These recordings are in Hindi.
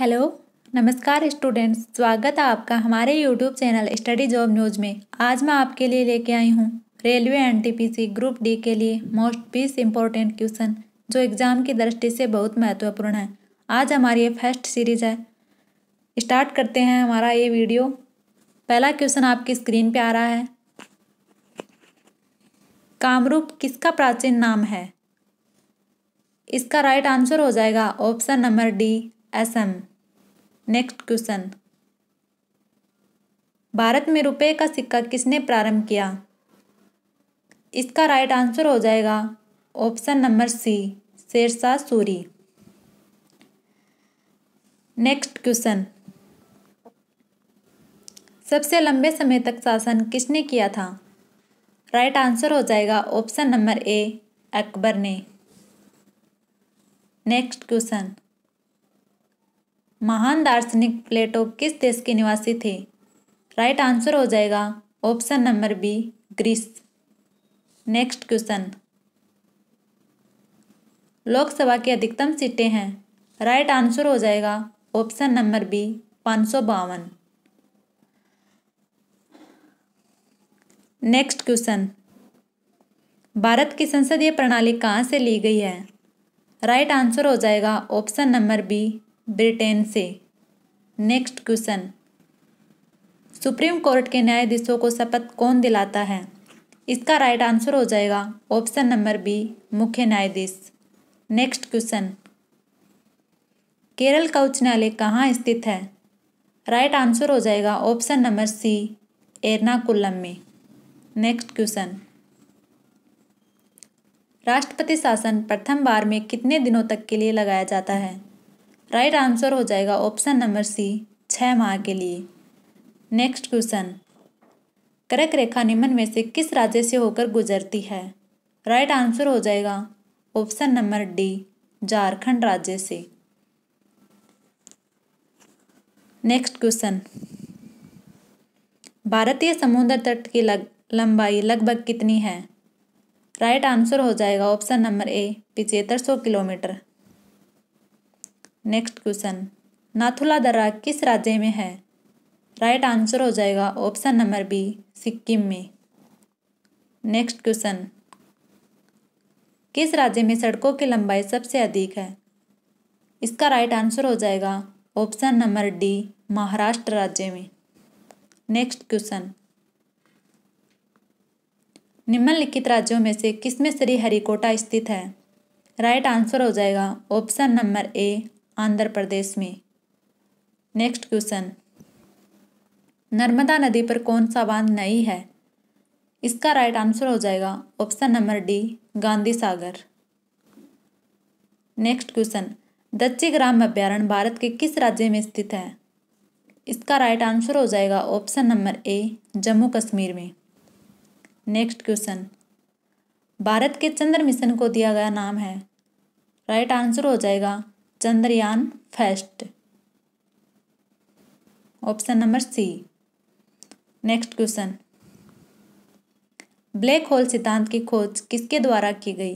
हेलो नमस्कार स्टूडेंट्स स्वागत है आपका हमारे YouTube channel study job news में आज मैं आपके लिए लेके आई हूँ रेलवे एनटीपीसी ग्रुप डी के लिए मोस्ट बीस इम्पोर्टेंट क्वेश्चन जो एग्ज़ाम की दृष्टि से बहुत महत्वपूर्ण है आज हमारी ये फर्स्ट सीरीज है स्टार्ट करते हैं हमारा ये वीडियो पहला क्वेश्चन आपकी स्क्रीन पर आ रहा है कामरूप किसका प्राचीन नाम है इसका राइट आंसर हो जाएगा option number D Assam next question भारत में रुपए का सिक्का किसने प्रारंभ किया इसका राइट आंसर हो जाएगा option number C Shershah Suri next question सबसे लंबे समय तक शासन किसने किया था राइट आंसर हो जाएगा ऑप्शन नंबर ए अकबर ने नेक्स्ट क्वेश्चन महान दार्शनिक प्लेटो किस देश के निवासी थे राइट आंसर हो जाएगा option number B Greece next question Lok Sabha की अधिकतम सीटें हैं राइट आंसर हो जाएगा ऑप्शन नंबर बी पाँच सौ बावन नेक्स्ट क्वेश्चन भारत की संसदीय प्रणाली कहाँ से ली गई है राइट आंसर हो जाएगा ऑप्शन नंबर बी ब्रिटेन से नेक्स्ट क्वेश्चन सुप्रीम कोर्ट के न्यायाधीशों को शपथ कौन दिलाता है इसका राइट आंसर हो जाएगा ऑप्शन नंबर बी मुख्य न्यायाधीश नेक्स्ट क्वेश्चन केरल का उच्च न्यायालय कहाँ स्थित है राइट आंसर हो जाएगा ऑप्शन नंबर सी एर्नाकुलम में नेक्स्ट क्वेश्चन राष्ट्रपति शासन प्रथम बार में कितने दिनों तक के लिए लगाया जाता है राइट right आंसर हो जाएगा ऑप्शन नंबर सी छः माह के लिए नेक्स्ट क्वेश्चन करक रेखा निम्न में से किस राज्य से होकर गुजरती है राइट right आंसर हो जाएगा ऑप्शन नंबर डी झारखंड राज्य से नेक्स्ट क्वेश्चन भारतीय समुद्र तट की लग, लंबाई लगभग कितनी है राइट right आंसर हो जाएगा ऑप्शन नंबर ए पिचहत्तर सौ किलोमीटर नेक्स्ट क्वेश्चन नाथुला दर्रा किस राज्य में है राइट right आंसर हो जाएगा ऑप्शन नंबर बी सिक्किम में नेक्स्ट क्वेश्चन किस राज्य में सड़कों की लंबाई सबसे अधिक है इसका राइट right आंसर हो जाएगा ऑप्शन नंबर डी महाराष्ट्र राज्य में नेक्स्ट क्वेश्चन निम्नलिखित राज्यों में से किसमें श्री हरिकोटा स्थित है राइट right आंसर हो जाएगा option number A Andhra Pradesh में नेक्स्ट क्वेश्चन नर्मदा नदी पर कौन सा बांध नहीं है इसका राइट आंसर हो जाएगा option number D Gandhi Sagar next question Dachigam अभ्यारण भारत के किस राज्य में स्थित है इसका राइट आंसर हो जाएगा option number A Jammu Kashmir में नेक्स्ट क्वेश्चन भारत के चंद्र मिशन को दिया गया नाम है राइट आंसर हो जाएगा Chandrayaan first option number C next question black hole सिद्धांत की खोज किसके द्वारा की गई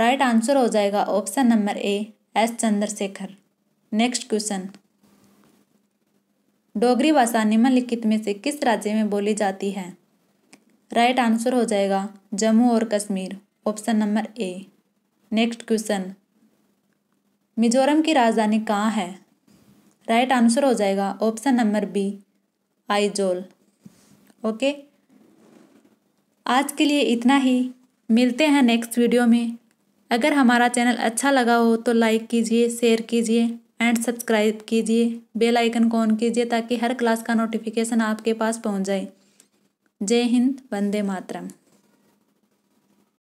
राइट आंसर हो जाएगा option number A S Chandrasekhar next question Dogri भाषा निम्नलिखित में से किस राज्य में बोली जाती है राइट आंसर हो जाएगा जम्मू और Kashmir option number A next question Mizoram की राजधानी कहाँ है राइट आंसर हो जाएगा option number B Aizawl okay आज के लिए इतना ही मिलते हैं नेक्स्ट वीडियो में अगर हमारा चैनल अच्छा लगा हो तो लाइक कीजिए शेयर कीजिए एंड सब्सक्राइब कीजिए बेल आइकन को ऑन कीजिए ताकि हर क्लास का नोटिफिकेशन आपके पास पहुंच जाए जय हिंद वंदे मातरम